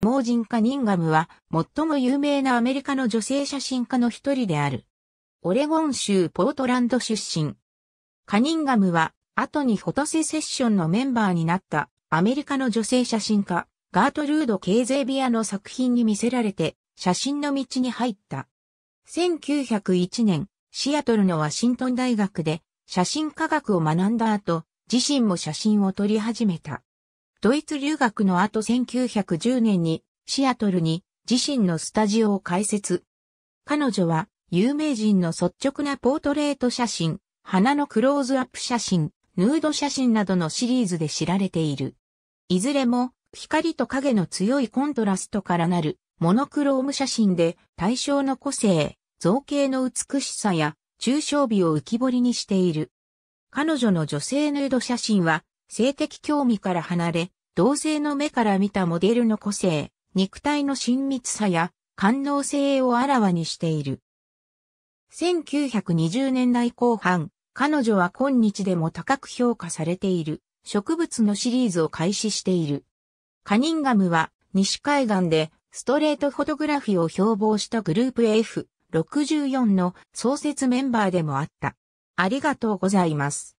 盲人カニンガムは最も有名なアメリカの女性写真家の一人である。オレゴン州ポートランド出身。カニンガムは後にフォトセセッションのメンバーになったアメリカの女性写真家ガートルード・ケーゼビアの作品に魅せられて写真の道に入った。1901年、シアトルのワシントン大学で写真科学を学んだ後、自身も写真を撮り始めた。ドイツ留学の後1910年にシアトルに自身のスタジオを開設。彼女は有名人の率直なポートレート写真、花のクローズアップ写真、ヌード写真などのシリーズで知られている。いずれも光と影の強いコントラストからなるモノクローム写真で対象の個性、造形の美しさや抽象美を浮き彫りにしている。彼女の女性ヌード写真は性的興味から離れ、同性の目から見たモデルの個性、肉体の親密さや官能性をあらわにしている。1920年代後半、彼女は今日でも高く評価されている植物のシリーズを開始している。カニンガムは西海岸でストレートフォトグラフィーを標榜したグループ F64 の創設メンバーでもあった。ありがとうございます。